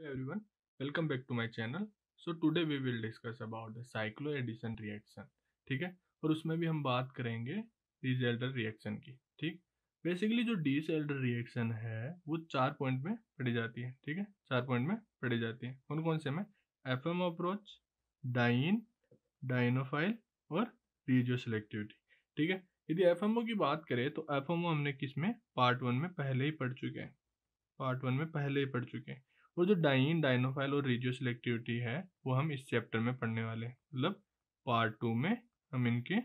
Hello everyone, welcome back to my channel. So today we will discuss about the cycloaddition reaction. ठीक है और उसमें भी हम बात करेंगे डीजेल्डर रिएक्शन की ठीक बेसिकली जो डीजेल्डर रिएक्शन है वो चार पॉइंट में पड़ी जाती है ठीक है चार पॉइंट में पड़ी जाती है कौन कौन से में F M approach diene dienophile और रिजियो सिलेक्टिविटी ठीक है यदि एफ की बात करें तो एफ हमने किस में पार्ट वन में पहले ही पढ़ चुके हैं पार्ट वन में पहले ही पढ़ चुके हैं और जो डाइन डाइनोफाइल और रेडियो सिलेक्टिविटी है वो हम इस चैप्टर में पढ़ने वाले मतलब पार्ट टू में हम इनके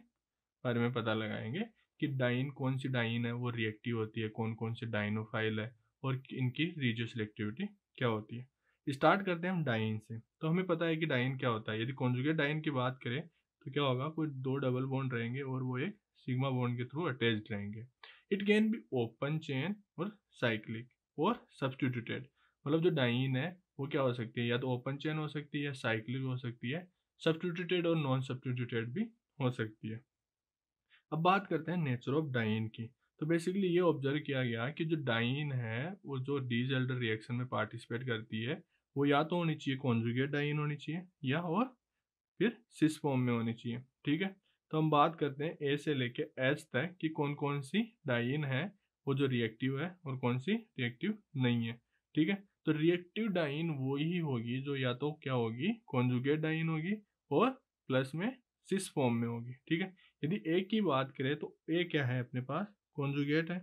बारे में पता लगाएंगे कि डाइन कौन सी डाइन है वो रिएक्टिव होती है कौन कौन सी डाइनोफाइल है और इनकी रेडियो सिलेक्टिविटी क्या होती है स्टार्ट करते हैं हम डाइन से तो हमें पता है कि डाइन क्या होता है यदि कॉन्जुगेट डाइन की बात करें तो क्या होगा कोई दो डबल बॉन्ड रहेंगे और वो एक सिग्मा बॉन्ड के थ्रू अटैच रहेंगे it can be open chain और साइक्लिक और सब्सटीट्यूटेड मतलब जो डाइन है वो क्या हो सकती है या तो ओपन चेन हो सकती है या साइक्लिक हो सकती है सब्सटीट्यूटेड और नॉन सब्सटीट्यूटेड भी हो सकती है अब बात करते हैं नेचर ऑफ डाइन की तो बेसिकली ये ऑब्जर्व किया गया कि जो डाइन है वो जो डीजेल्डर रिएक्शन में पार्टिसिपेट करती है वो या तो होनी चाहिए कॉन्जुगेट डाइन होनी चाहिए या और फिर सिस फॉर्म में होनी चाहिए ठीक है तो हम बात करते हैं ए से लेके एच तक कि कौन कौन सी डाइन है वो जो रिएक्टिव है और कौन सी रिएक्टिव नहीं है ठीक है तो रिएक्टिव डाइन वो ही होगी जो या तो क्या होगी कॉन्जुगेट डाइन होगी और प्लस में सिस फॉर्म में होगी ठीक है यदि ए की बात करें तो ए क्या है अपने पास कॉन्जुगेट है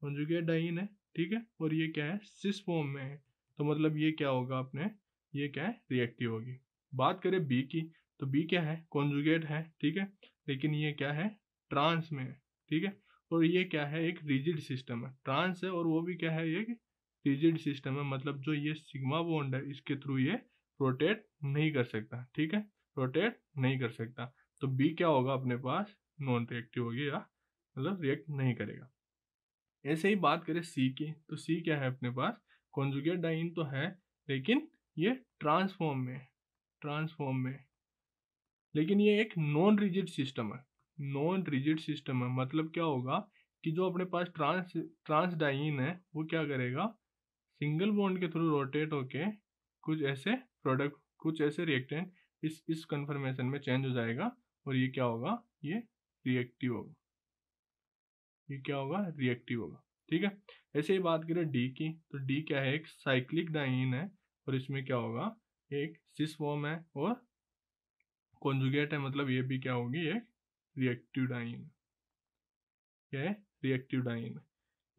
कॉन्जुगेट डाइन है ठीक है और ये क्या है सिस फॉर्म में है तो मतलब ये क्या होगा अपने ये क्या है रिएक्टिव होगी बात करें बी की तो बी क्या है कॉन्जुगेट है ठीक है लेकिन ये क्या है ट्रांस में है ठीक है और ये क्या है एक रिजिड सिस्टम है ट्रांस है और वो भी क्या है ये रिजिड सिस्टम है मतलब जो ये सिग्मा बॉन्ड है इसके थ्रू ये रोटेट नहीं कर सकता ठीक है रोटेट नहीं कर सकता तो बी क्या होगा अपने पास नॉन रिएक्टिव होगी या मतलब रिएक्ट नहीं करेगा ऐसे ही बात करें सी की तो सी क्या है अपने पास कॉन्जुगेट डाइन तो है लेकिन ये ट्रांसफॉर्म में ट्रांसफॉर्म में लेकिन ये एक नॉन रिजिड सिस्टम है नॉन रिजिड सिस्टम है मतलब क्या होगा कि जो अपने पास ट्रांस ट्रांस डाइन है वो क्या करेगा सिंगल बॉन्ड के थ्रू रोटेट होके कुछ ऐसे प्रोडक्ट कुछ ऐसे रिएक्टेंट इस इस कन्फर्मेशन में चेंज हो जाएगा और ये क्या होगा ये रिएक्टिव होगा ये क्या होगा रिएक्टिव होगा ठीक है ऐसे ही बात करें डी की तो डी क्या है एक साइक्लिक डाइन है और इसमें क्या होगा एक सिस फॉर्म है और कॉन्जुगेट है मतलब ये भी क्या होगी एक रिएक्टिव डाइन क्या है रिएक्टिव डाइन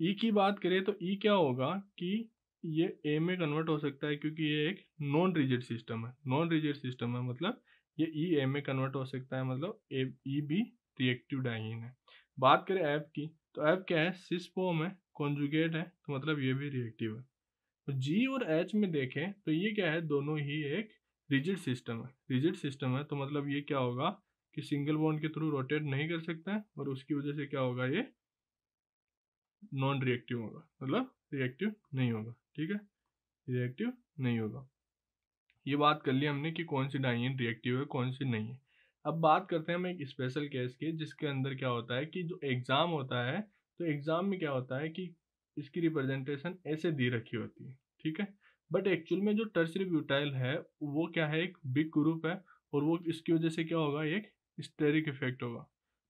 ई e की बात करें तो ई e क्या होगा कि ये ए में कन्वर्ट हो सकता है क्योंकि ये एक नॉन रिजिड सिस्टम है नॉन रिजिड सिस्टम है मतलब ये ई e ए में कन्वर्ट हो सकता है मतलब ए ई बी रिएक्टिव डाइन है बात करें ऐप की तो ऐप क्या है सिस्पोम है कॉन्जुगेट है तो मतलब ये भी रिएक्टिव है तो जी और एच में देखें तो ये क्या है दोनों ही एक रिजिड सिस्टम है रिजिड सिस्टम है तो मतलब ये क्या होगा कि सिंगल बॉन्ड के थ्रू रोटेट नहीं कर सकता है और उसकी वजह से क्या होगा ये नॉन रिएक्टिव होगा मतलब रिएक्टिव नहीं होगा ठीक है रिएक्टिव नहीं होगा ये बात कर ली हमने कि कौन सी डाइन रिएक्टिव है कौन सी नहीं है अब बात करते हैं हम एक स्पेशल केस के जिसके अंदर क्या होता है कि जो एग्ज़ाम होता है तो एग्ज़ाम में क्या होता है कि इसकी रिप्रेजेंटेशन ऐसे दी रखी होती है ठीक है बट एक्चुअल में जो टर्सरी ब्यूटाइल है वो क्या है एक बिग ग्रुप है और वो इसकी वजह से क्या होगा एक स्टेरिक इफेक्ट होगा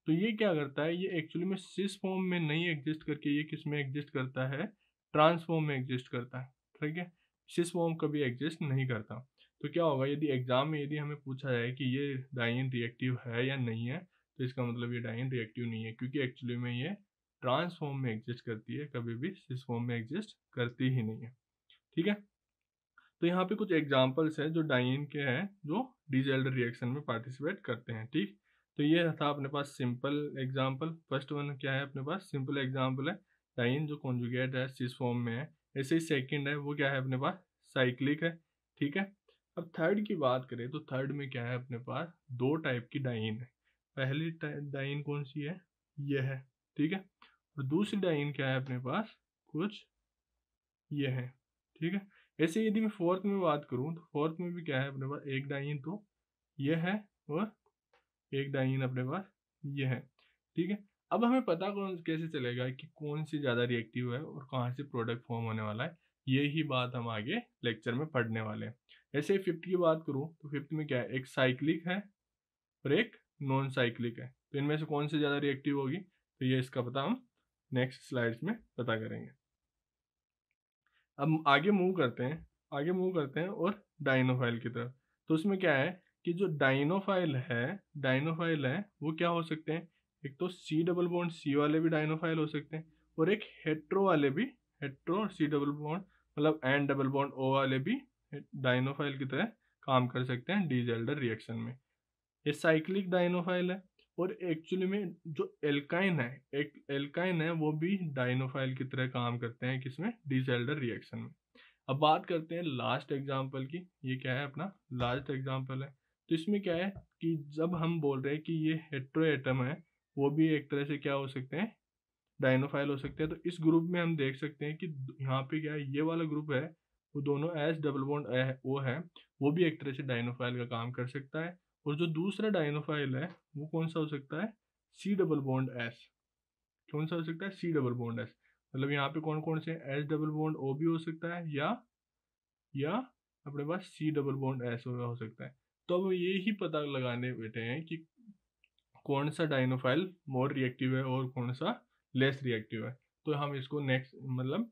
तो ये क्या करता है ये एक्चुअली में सिस फॉर्म में नहीं एग्जिस्ट करके ये किस में एग्जिस्ट करता है ट्रांसफॉर्म में एग्जिस्ट करता है ठीक है सिस फॉर्म कभी एग्जिस्ट नहीं करता तो क्या होगा यदि एग्जाम में यदि हमें पूछा जाए कि ये डाइन रिएक्टिव है या नहीं है तो इसका मतलब ये डाइन रिएक्टिव नहीं है क्योंकि एक्चुअली में ये ट्रांसफॉर्म में एग्जिस्ट करती है कभी भी सिस फॉर्म में एग्जिस्ट करती ही नहीं है ठीक है तो यहाँ पे कुछ एग्जाम्पल्स हैं जो डाइन के हैं जो डीजेल्ड रिएक्शन में पार्टिसिपेट करते हैं ठीक तो ये था अपने पास सिंपल एग्जाम्पल फर्स्ट वन क्या है अपने पास सिंपल एग्जाम्पल है साइन जो कॉन्जुगेट है इस फॉर्म में है ऐसे ही सेकेंड है वो क्या है अपने पास साइक्लिक है ठीक है अब थर्ड की बात करें तो थर्ड में क्या है अपने पास दो टाइप की डाइन है पहली डाइन कौन सी है ये है ठीक है और दूसरी डाइन क्या है अपने पास कुछ ये है ठीक है ऐसे यदि मैं फोर्थ में बात करूं तो फोर्थ में भी क्या है अपने पास एक डाइन तो ये है और एक डाइन अपने पास ये है ठीक है अब हमें पता कौन कैसे चलेगा कि कौन सी ज़्यादा रिएक्टिव है और कहाँ से प्रोडक्ट फॉर्म होने वाला है यही बात हम आगे लेक्चर में पढ़ने वाले हैं ऐसे फिफ्थ की बात करूँ तो फिफ्थ में क्या है एक साइक्लिक है और एक नॉन साइक्लिक है तो इनमें से कौन सी ज़्यादा रिएक्टिव होगी तो ये इसका पता हम नेक्स्ट स्लाइड्स में पता करेंगे अब आगे मूव करते हैं आगे मूव करते हैं और डाइनोफाइल की तरफ तो उसमें क्या है कि जो डाइनोफाइल है डाइनोफाइल है वो क्या हो सकते हैं एक तो सी डबल बॉन्ड सी वाले भी डायनोफाइल हो सकते हैं और एक हेट्रो वाले भी हेट्रो सी डबल बॉन्ड मतलब एन डबल बॉन्ड ओ वाले भी डायनोफाइल की तरह काम कर सकते हैं डीजेल्डर रिएक्शन में ये साइक्लिक डायनोफाइल है और एक्चुअली में जो एल्काइन है एक एल्काइन है वो भी डायनोफाइल की तरह काम करते हैं किसमें डीजेल्डर रिएक्शन में अब बात करते हैं लास्ट एग्जाम्पल की ये क्या है अपना लास्ट एग्जाम्पल है तो इसमें क्या है कि जब हम बोल रहे हैं कि ये हेट्रो एटम है वो भी एक तरह से क्या हो सकते हैं डाइनोफाइल हो सकते हैं तो इस ग्रुप में हम देख सकते हैं कि यहाँ पे क्या है ये वाला ग्रुप है वो दोनों एस डबल बॉन्ड वो है वो भी एक तरह से डाइनोफाइल का काम कर सकता है और जो दूसरा डाइनोफाइल है वो कौन सा हो सकता है सी डबल बॉन्ड एस कौन सा हो सकता है सी डबल बॉन्ड एस मतलब यहाँ पे कौन कौन से एस डबल बॉन्ड ओ भी हो सकता है या या अपने पास सी डबल बॉन्ड एस हो सकता है तो अब ये ही पता लगाने बैठे हैं कि कौन सा डाइनोफाइल मोर रिएक्टिव है और कौन सा लेस रिएक्टिव है तो हम इसको नेक्स्ट मतलब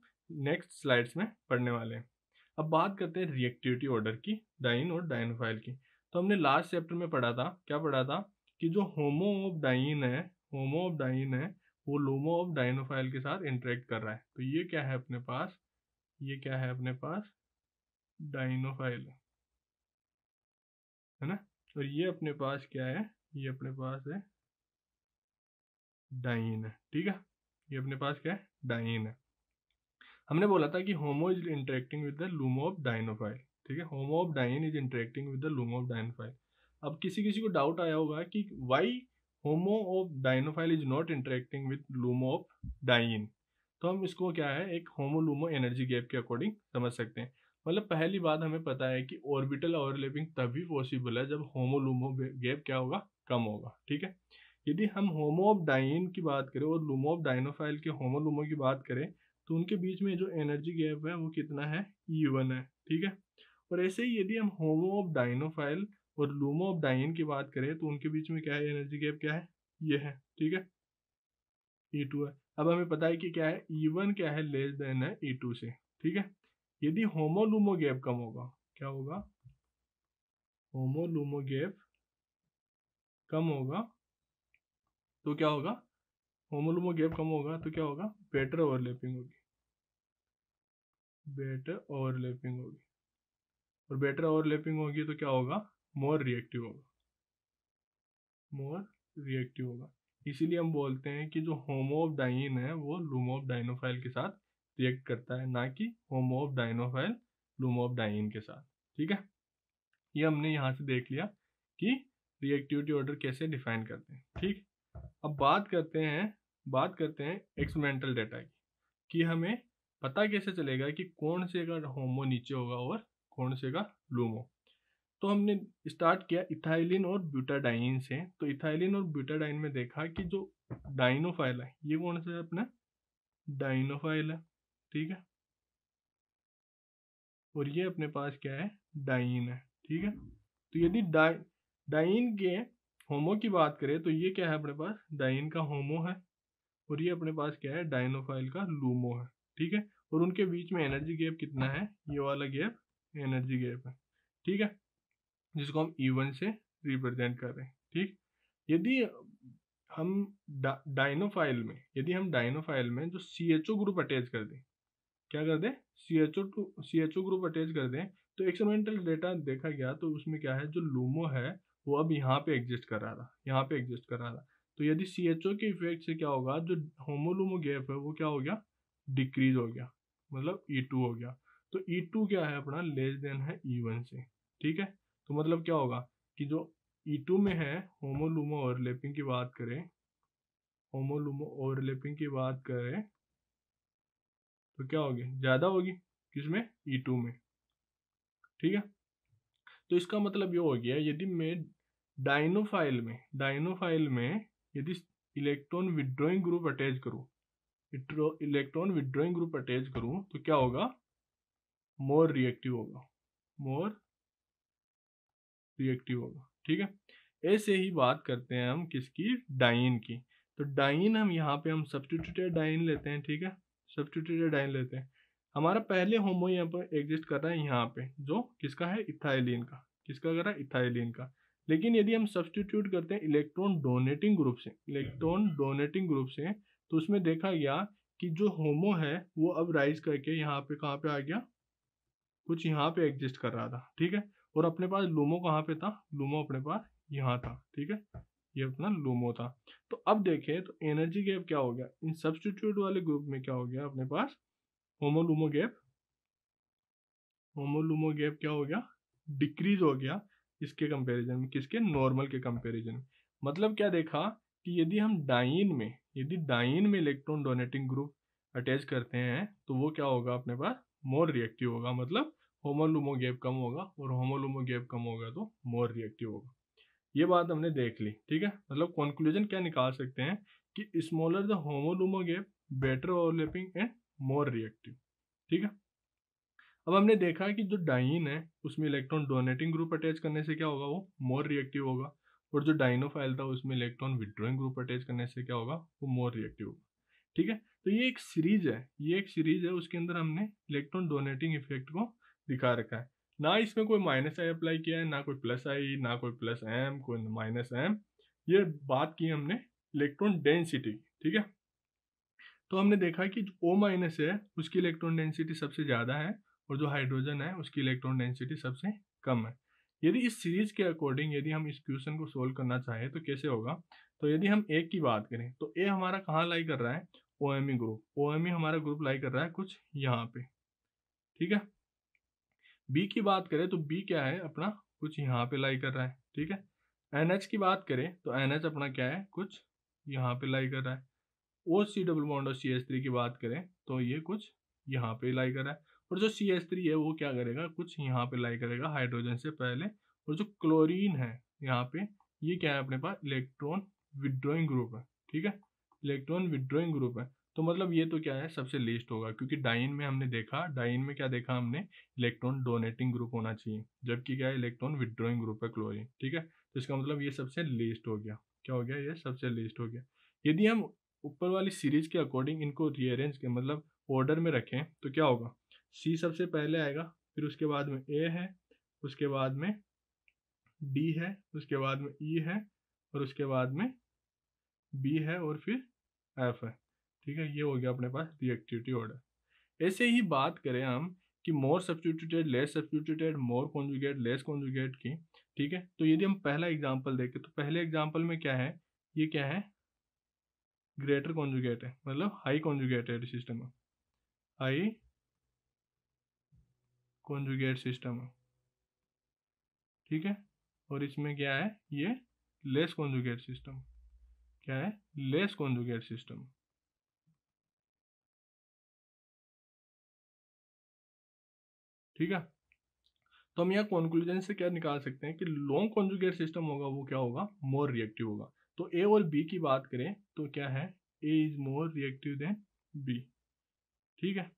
नेक्स्ट स्लाइड्स में पढ़ने वाले हैं अब बात करते हैं रिएक्टिविटी ऑर्डर की डाइन और डाइनोफाइल की तो हमने लास्ट चैप्टर में पढ़ा था क्या पढ़ा था कि जो होमो ऑफ डाइन है होमो ऑफ डाइन है वो लोमो ऑफ डाइनोफाइल के साथ इंटरेक्ट कर रहा है तो ये क्या है अपने पास ये क्या है अपने पास डाइनोफाइल है ना और ये अपने पास क्या है ये अपने पास है डाइन है ठीक है ये अपने पास क्या है डाइन है हमने बोला था कि HOMO is interacting with the LUMO of dienophile ठीक है HOMO of diene is interacting with the LUMO of dienophile अब किसी किसी को डाउट आया होगा कि why HOMO of dienophile is not interacting with LUMO of diene तो हम इसको क्या है एक होमो लूमो एनर्जी गैप के अकॉर्डिंग समझ सकते हैं मतलब पहली बात हमें पता है कि ऑर्बिटल ओवरलैपिंग तभी पॉसिबल है जब होमो लूमो गैप क्या होगा कम होगा ठीक है यदि हम डाइन की बात करें और डाइनोफाइल के होमोलुमो की बात करें तो उनके बीच में जो एनर्जी गैप है वो कितना है ई है ठीक है और ऐसे ही यदि हम डाइनोफाइल और डाइन की बात करें तो उनके बीच में क्या है एनर्जी गैप क्या है ये है ठीक है ई e टू है अब हमें पता है कि क्या है ई e वन क्या है लेस देन है ई e टू से ठीक है यदि होमोलुमो गैप कम होगा क्या होगा होमोलुमो गैप कम होगा तो क्या होगा होमोलोमो गैप कम होगा तो क्या होगा बेटर ओवरलैपिंग होगी बेटर ओवरलैपिंग होगी और बेटर ओवरलैपिंग होगी तो क्या होगा मोर रिएक्टिव होगा मोर रिएक्टिव होगा इसीलिए हम बोलते हैं कि जो होमोपडाइन है वो डाइनोफाइल के साथ रिएक्ट करता है ना कि होमोपडाइनोफाइल लूमोपडाइन के साथ ठीक है ये हमने यहाँ से देख लिया कि रिएक्टिविटी ऑर्डर कैसे डिफाइन करते हैं ठीक अब बात करते हैं बात करते हैं एक्सपेरिमेंटल डेटा की कि हमें पता कैसे चलेगा कि कौन से का होमो नीचे होगा और कौन से का लूमो तो हमने स्टार्ट किया इथाइलिन और ब्यूटाडाइन से तो इथाइलिन और ब्यूटाडाइन में देखा कि जो डाइनोफाइल है ये कौन सा है अपना डाइनोफाइल है ठीक है और ये अपने पास क्या है डाइन है ठीक है तो यदि डाइन डाइन के होमो की बात करें तो ये क्या है अपने पास डाइन का होमो है और ये अपने पास क्या है डाइनोफाइल का लूमो है ठीक है और उनके बीच में एनर्जी गैप कितना है ये वाला गैप एनर्जी गैप है ठीक है जिसको हम ईवन से रिप्रेजेंट कर रहे हैं ठीक यदि हम डा, डाइनोफाइल में यदि हम डाइनोफाइल में जो C H O group attach कर दें क्या कर दें C H O to C H O group attach कर दें तो एक्सपेरिमेंटल डेटा देखा गया तो उसमें क्या है जो लूमो है वो अब यहाँ पे एग्जिस्ट कर रहा था यहाँ पे एग्जिस्ट कर रहा था तो यदि सी एच ओ के इफेक्ट से क्या होगा जो होमोलोमो गैप है वो क्या हो गया डिक्रीज हो गया मतलब ई e टू हो गया तो ई e टू क्या है अपना लेस देन है ई e वन से ठीक है तो मतलब क्या होगा कि जो ई टू में है होमोलूमो ओवरलैपिंग की बात करें होमोलूमो ओवरलैपिंग की बात करें तो क्या होगी ज़्यादा होगी किसमें ई टू में ठीक है तो इसका मतलब ये हो गया यदि मैं डाइनोफाइल में डाइनोफाइल में यदि इलेक्ट्रॉन विड्रॉइंग ग्रुप अटैच करूँ इलेक्ट्रॉन विड्रॉइंग ग्रुप अटैच करूँ तो क्या होगा मोर रिएक्टिव होगा मोर रिएक्टिव होगा ठीक है ऐसे ही बात करते हैं हम किसकी डाइन की तो डाइन हम यहाँ पे हम सब्सटीट्यूटेड डाइन लेते हैं ठीक है सब्सटीट्यूटेड डाइन लेते हैं हमारा पहले होमो यहाँ पर एग्जिस्ट कर रहा है यहाँ पे जो किसका है इथाइलिन का किसका कर रहा है इथाइलिन का लेकिन यदि हम सब्सटीट्यूट करते हैं इलेक्ट्रॉन डोनेटिंग ग्रुप से इलेक्ट्रॉन डोनेटिंग ग्रुप से तो उसमें देखा गया कि जो होमो है वो अब राइज करके यहाँ पे कहाँ पे आ गया कुछ यहाँ पे एग्जिस्ट कर रहा था ठीक है और अपने पास लूमो कहाँ पे था लूमो अपने पास यहाँ था ठीक है ये अपना लूमो था तो अब देखें तो एनर्जी गैप क्या हो गया इन सब्सटीट्यूट वाले ग्रुप में क्या हो गया अपने पास HOMO LUMO gap HOMO LUMO gap क्या हो गया डिक्रीज हो गया इसके कंपैरिजन में किसके नॉर्मल के कंपैरिजन मतलब क्या देखा कि यदि हम डाइन में यदि डाइन में इलेक्ट्रॉन डोनेटिंग ग्रुप अटैच करते हैं तो वो क्या होगा अपने पास मोर रिएक्टिव होगा मतलब होमोलोमो गैप कम होगा और होमोलुमो गैप कम होगा तो मोर रिएक्टिव होगा ये बात हमने देख ली ठीक है मतलब कॉन्क्लूजन क्या निकाल सकते हैं कि smaller the HOMO LUMO gap better overlapping and more reactive ठीक है अब हमने देखा कि जो डाइन है उसमें इलेक्ट्रॉन डोनेटिंग ग्रुप अटैच करने से क्या होगा वो मोर रिएक्टिव होगा और जो डाइनोफाइल था उसमें इलेक्ट्रॉन विड्रॉइंग ग्रुप अटैच करने से क्या होगा वो मोर रिएक्टिव होगा ठीक है तो ये एक सीरीज है ये एक सीरीज है उसके अंदर हमने इलेक्ट्रॉन डोनेटिंग इफेक्ट को दिखा रखा है ना इसमें कोई माइनस आई अप्लाई किया है ना कोई प्लस आई ना कोई प्लस एम कोई माइनस एम ये बात की हमने इलेक्ट्रॉन डेंसिटी ठीक है तो हमने देखा कि ओ माइनस है उसकी इलेक्ट्रॉन डेंसिटी सबसे ज़्यादा है और जो हाइड्रोजन है उसकी इलेक्ट्रॉन डेंसिटी सबसे कम है यदि इस सीरीज के अकॉर्डिंग यदि हम इस क्वेश्चन को सोल्व करना चाहें तो कैसे होगा तो यदि हम ए की बात करें तो ए हमारा कहाँ लाई कर रहा है O M E group O M E हमारा ग्रुप लाई कर रहा है कुछ यहाँ पे ठीक है बी की बात करें तो बी क्या है अपना कुछ यहाँ पे लाई कर रहा है ठीक है एन एच की बात करें तो एन एच अपना क्या है कुछ यहाँ पे लाई कर रहा है ओ सी डब्ल्यू बॉन्ड और सी एच थ्री की बात करें तो ये कुछ यहाँ पे लाई कर रहा है और जो सी एस थ्री है वो क्या करेगा कुछ यहाँ पे लाई करेगा हाइड्रोजन से पहले और जो क्लोरीन है यहाँ पे ये क्या है अपने पास इलेक्ट्रॉन विड्रॉइंग ग्रुप है ठीक है इलेक्ट्रॉन विड्रॉइंग ग्रुप है तो मतलब ये तो क्या है सबसे लीस्ट होगा क्योंकि डाइन में हमने देखा डाइन में क्या देखा हमने इलेक्ट्रॉन डोनेटिंग ग्रुप होना चाहिए जबकि क्या है इलेक्ट्रॉन विड्रॉइंग ग्रुप है क्लोरीन ठीक है तो इसका मतलब ये सबसे लीस्ट हो गया क्या हो गया ये सबसे लीस्ट हो गया यदि हम ऊपर वाली सीरीज के अकॉर्डिंग इनको रीअरेंज के मतलब ऑर्डर में रखें तो क्या होगा सी सबसे पहले आएगा फिर उसके बाद में ए है उसके बाद में डी है उसके बाद में ई e है और उसके बाद में बी है और फिर एफ है ठीक है ये हो गया अपने पास रिएक्टिविटी ऑर्डर ऐसे ही बात करें हम कि more substituted less substituted more conjugate less conjugate की ठीक है तो यदि हम पहला एग्जाम्पल देखें तो पहले एग्जाम्पल में क्या है ये क्या है ग्रेटर कॉन्जुगेट है मतलब हाई है सिस्टम में हाई कॉन्जुगेट सिस्टम है ठीक है और इसमें क्या है ये लेस कॉन्जुगेट सिस्टम क्या है लेस कॉन्जुगेट सिस्टम ठीक है तो हम यहाँ कॉन्क्लूजन से क्या निकाल सकते हैं कि लॉन्ग कॉन्जुगेट सिस्टम होगा वो क्या होगा मोर रिएक्टिव होगा तो ए और बी की बात करें तो क्या है A is more reactive than B ठीक है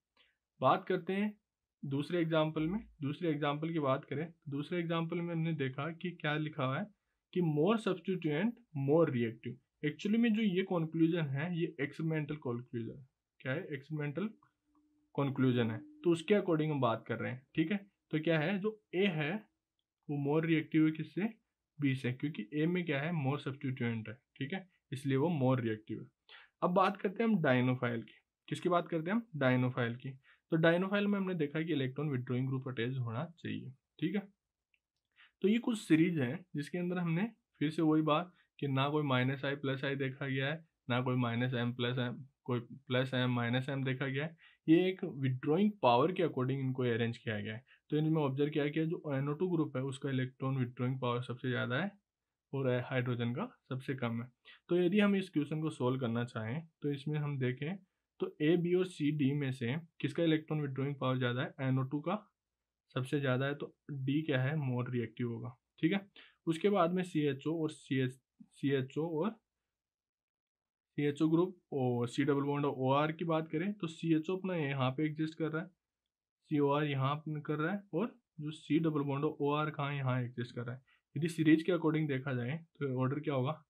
बात करते हैं दूसरे एग्जाम्पल में दूसरे एग्जाम्पल की बात करें दूसरे एग्जाम्पल में हमने देखा कि क्या लिखा हुआ है कि more substituent more reactive actually में जो ये कॉन्क्लूजन है ये एक्सपेरिमेंटल कॉन्क्लूजन है क्या है एक्सपेरिमेंटल कॉन्क्लूजन है तो उसके अकॉर्डिंग हम बात कर रहे हैं ठीक है तो क्या है जो ए है वो मोर रिएक्टिव है किससे बी से क्योंकि ए में क्या है मोर सब्सटीट्यूएंट है ठीक है इसलिए वो मोर रिएक्टिव है अब बात करते हैं हम डायनोफाइल की किसकी बात करते हैं हम डायनोफाइल की तो डायनोफाइल में हमने देखा कि इलेक्ट्रॉन विड्रोइंग ग्रुप अटैच होना चाहिए ठीक है तो ये कुछ सीरीज है जिसके अंदर हमने फिर से वही बात कि ना कोई माइनस आई प्लस आई देखा गया है ना कोई माइनस एम प्लस एम कोई प्लस एम माइनस एम देखा गया है ये एक विड्रॉइंग पावर के अकॉर्डिंग इनको अरेंज किया गया है तो इनमें ऑब्जर्व किया गया जो एनो टू ग्रुप है उसका इलेक्ट्रॉन विड्रॉइंग पावर सबसे ज़्यादा है और हाइड्रोजन का सबसे कम है तो यदि हम इस क्वेश्चन को सोल्व करना चाहें तो इसमें हम देखें तो ए बी और सी डी में से किसका इलेक्ट्रॉन विड्रोइंग पावर ज़्यादा है एनओ टू का सबसे ज़्यादा है तो डी क्या है मोर रिएक्टिव होगा ठीक है उसके बाद में सी एच ओ और सी एच सी एच ओ और सी एच ओ ग्रुप और C double bond O R की बात करें तो सी एच ओ अपना यहाँ पे एग्जिस्ट कर रहा है सी ओ आर यहाँ कर रहा है और जो C double bond O R कहाँ यहाँ एग्जिस्ट कर रहा है यदि सीरीज के अकॉर्डिंग देखा जाए तो ऑर्डर क्या होगा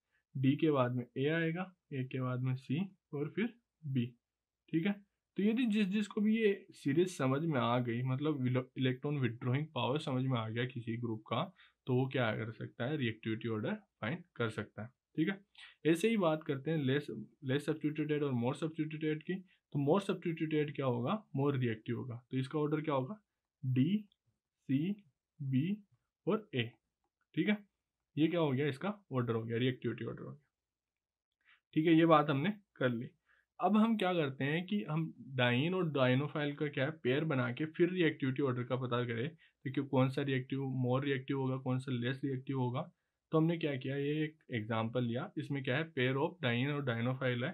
डी के बाद में ए आएगा ए के बाद में सी और फिर बी ठीक है तो यदि जिस जिसको भी ये सीरीज समझ में आ गई मतलब इलेक्ट्रॉन विड्रॉइंग पावर समझ में आ गया किसी ग्रुप का तो वो क्या कर सकता है रिएक्टिविटी ऑर्डर फाइन कर सकता है ठीक है ऐसे ही बात करते हैं लेस लेस सब्सटीट्यूटेड और मोर सब्सटीट्यूटेड की तो मोर सब्सटीट्यूटेड क्या होगा मोर रिएक्टिव होगा तो इसका ऑर्डर क्या होगा डी सी बी और ए ठीक है ये क्या हो गया इसका ऑर्डर हो गया रिएक्टिविटी ऑर्डर हो गया ठीक है ये बात हमने कर ली अब हम क्या करते हैं कि हम डाइन और डाइनोफाइल का क्या है पेयर बना के फिर रिएक्टिविटी ऑर्डर का पता करें तो कि कौन सा रिएक्टिव मोर रिएक्टिव होगा कौन सा लेस रिएक्टिव होगा तो हमने क्या किया ये एक एग्जाम्पल लिया इसमें क्या है पेयर ऑफ डाइन और डाइनोफाइल है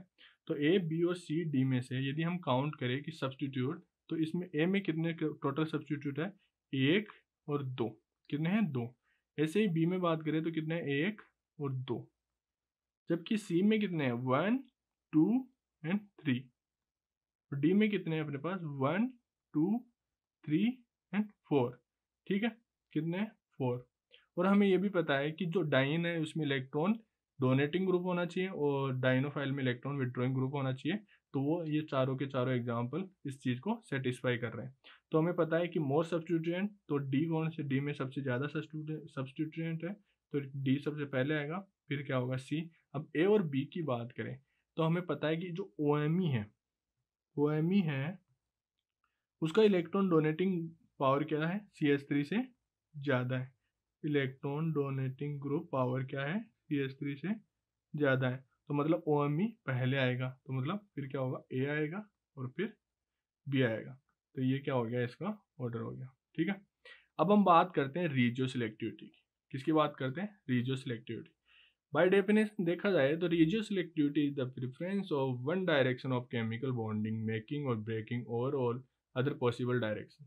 तो ए बी और सी डी में से यदि हम काउंट करें कि सब्सटीट्यूट तो इसमें ए में कितने टोटल सब्सटीट्यूट है एक और दो कितने हैं दो ऐसे ही बी में बात करें तो कितने हैं एक और दो जबकि सी में कितने हैं वन टू एंड थ्री तो डी में कितने हैं अपने पास one two three and four ठीक है कितने फोर और हमें यह भी पता है कि जो डाइन है उसमें इलेक्ट्रॉन डोनेटिंग ग्रुप होना चाहिए और डाइनोफाइल में इलेक्ट्रॉन विड्रॉइंग ग्रुप होना चाहिए तो वो ये चारों के चारों एग्जाम्पल इस चीज़ को सेटिस्फाई कर रहे हैं तो हमें पता है कि मोर सब्सटीट्यूएंट तो डी कौन से डी में सबसे ज़्यादा सब्सटीट्यूएंट है तो डी सबसे पहले आएगा फिर क्या होगा सी अब ए और बी की बात करें तो हमें पता है कि जो ओ e है ओ e है उसका इलेक्ट्रॉन डोनेटिंग पावर क्या है सी एस थ्री से ज़्यादा है इलेक्ट्रॉन डोनेटिंग ग्रुप पावर क्या है सी एस थ्री से ज़्यादा है तो मतलब ओ एम ई पहले आएगा तो मतलब फिर क्या होगा ए आएगा और फिर बी आएगा तो ये क्या हो गया इसका ऑर्डर हो गया ठीक है अब हम बात करते हैं रीजियो सिलेक्टिविटी की किसकी बात करते हैं रीजियो सिलेक्टिविटी बाई डेफिनेशन देखा जाए तो regioselectivity is the preference of one direction of chemical bonding making और ब्रेकिंग और all other possible direction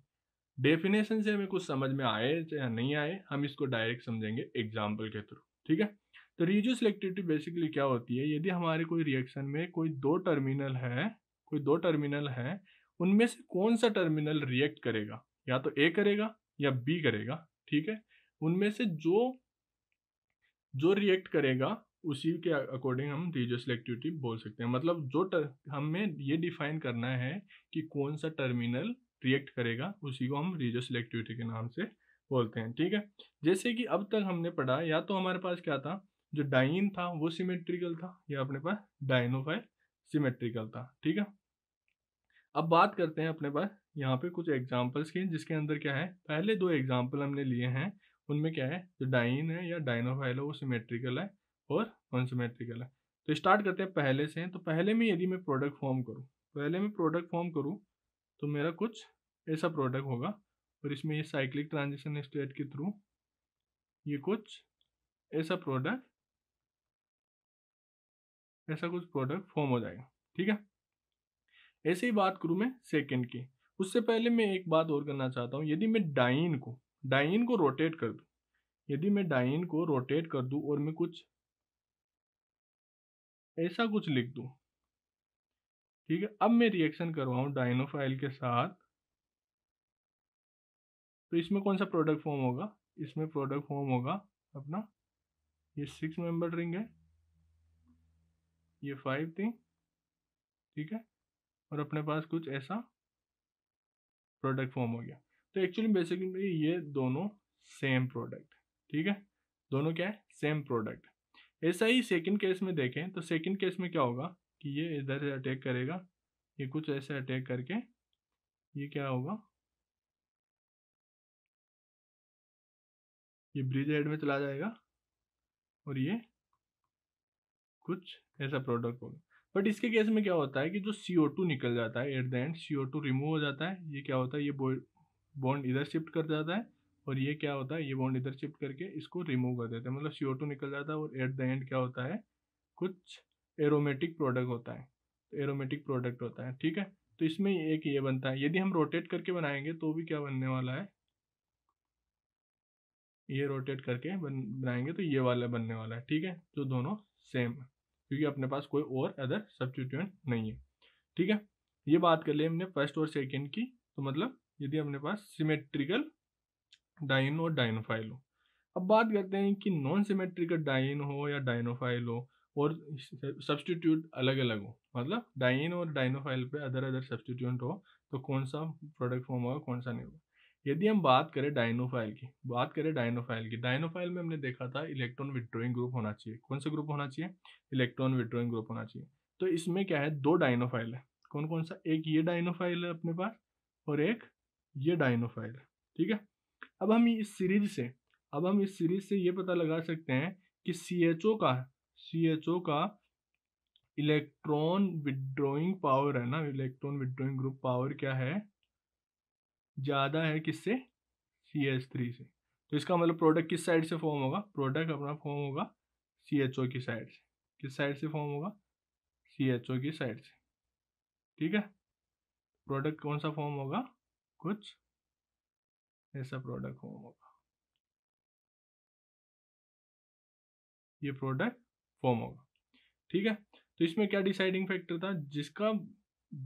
definition से हमें कुछ समझ में आए या नहीं आए हम इसको डायरेक्ट समझेंगे एग्जाम्पल के थ्रू ठीक है तो रिजो सिलेक्टिविटी बेसिकली क्या होती है यदि हमारे कोई रिएक्शन में कोई दो टर्मिनल है कोई दो टर्मिनल है उनमें से कौन सा टर्मिनल रिएक्ट करेगा या तो ए करेगा या बी करेगा ठीक है उनमें से जो जो रिएक्ट करेगा उसी के अकॉर्डिंग हम रीजो बोल सकते हैं मतलब जो टर, हमें ये डिफाइन करना है कि कौन सा टर्मिनल रिएक्ट करेगा उसी को हम रीजो के नाम से बोलते हैं ठीक है जैसे कि अब तक हमने पढ़ा या तो हमारे पास क्या था जो डाइन था वो सिमेट्रिकल था या अपने पास डाइनोफाइल सिमेट्रिकल था ठीक है अब बात करते हैं अपने पास यहाँ पे कुछ एग्जाम्पल्स की जिसके अंदर क्या है पहले दो एग्जाम्पल हमने लिए हैं उनमें क्या है जो डाइन है या डाइनोफाइल है वो सिमेट्रिकल है और अनसिमेट्रिकल है तो स्टार्ट करते हैं पहले से तो पहले में यदि मैं प्रोडक्ट फॉर्म करूँ पहले में प्रोडक्ट फॉर्म करूँ तो मेरा कुछ ऐसा प्रोडक्ट होगा और इसमें ये साइक्लिक ट्रांजिशन स्टेट के थ्रू ये कुछ ऐसा प्रोडक्ट ऐसा कुछ प्रोडक्ट फॉर्म हो जाएगा ठीक है ऐसे ही बात करूँ मैं सेकेंड की उससे पहले मैं एक बात और करना चाहता हूँ यदि मैं डाइन को डाइन को रोटेट कर दू यदि मैं डाइन को रोटेट कर दू और मैं कुछ ऐसा कुछ लिख दू ठीक है अब मैं रिएक्शन करवाऊ डाइनोफाइल के साथ तो इसमें कौन सा प्रोडक्ट फॉर्म होगा इसमें प्रोडक्ट फॉर्म होगा अपना ये सिक्स मेंबर रिंग है ये फाइव थी ठीक है और अपने पास कुछ ऐसा प्रोडक्ट फॉर्म हो गया तो एक्चुअली बेसिकली ये दोनों सेम प्रोडक्ट ठीक है दोनों क्या है सेम प्रोडक्ट ऐसा ही सेकंड केस में देखें तो सेकंड केस में क्या होगा कि ये इधर से अटैक करेगा ये कुछ ऐसे अटैक करके ये क्या होगा ये ब्रिज हेड में चला जाएगा और ये कुछ ऐसा प्रोडक्ट होगा बट इसके केस में क्या होता है कि जो सी ओ टू निकल जाता है at the end C remove हो जाता है ये क्या होता है ये बॉन्ड इधर शिफ्ट कर जाता है और ये क्या होता है ये बॉन्ड इधर शिफ्ट करके इसको रिमूव कर देता है मतलब सी निकल जाता है और एट द एंड क्या होता है कुछ एरोमेटिक प्रोडक्ट होता है एरोमेटिक प्रोडक्ट होता है ठीक है तो इसमें एक ये बनता है यदि हम रोटेट करके बनाएंगे तो भी क्या बनने वाला है ये रोटेट करके बन बनाएंगे तो ये वाला बनने वाला है ठीक है जो तो दोनों सेम है क्योंकि अपने पास कोई और अदर सब्सिट्यूएंट नहीं है ठीक है ये बात कर ली हमने फर्स्ट और सेकेंड की तो मतलब यदि अपने पास सिमेट्रिकल डाइन और डाइनोफाइल हो अब बात करते हैं कि नॉन सिमेट्रिकल डाइन हो या डाइनोफाइल हो और सब्सटीट्यूट अलग अलग हो मतलब डाइन और डाइनोफाइल पे अदर अदर सब्सटीट्यूट हो तो कौन सा प्रोडक्ट फॉर्म होगा कौन सा नहीं होगा यदि हम बात करें डाइनोफाइल की बात करें डाइनोफाइल की डाइनोफाइल में हमने देखा था इलेक्ट्रॉन विड्रोइंग ग्रुप होना चाहिए कौन सा ग्रुप होना चाहिए इलेक्ट्रॉन विड्रोइंग ग्रुप होना चाहिए तो इसमें क्या है दो डाइनोफाइल है कौन कौन सा एक ये डाइनोफाइल है अपने पास और एक ये डायनोफाइल ठीक है अब हम इस सीरीज से अब हम इस सीरीज से ये पता लगा सकते हैं कि सी एच ओ का सी एच ओ का इलेक्ट्रॉन विड्रॉइंग पावर है ना इलेक्ट्रॉन विड्रॉइंग ग्रुप पावर क्या है ज़्यादा है किससे सी एच थ्री से तो इसका मतलब प्रोडक्ट किस साइड से फॉर्म होगा प्रोडक्ट अपना फॉर्म होगा सी एच ओ की साइड से किस साइड से फॉर्म होगा सी एच ओ की साइड से ठीक है प्रोडक्ट कौन सा फॉर्म होगा कुछ ऐसा प्रोडक्ट फॉर्म होगा ये प्रोडक्ट फॉर्म होगा ठीक है तो इसमें क्या डिसाइडिंग फैक्टर था जिसका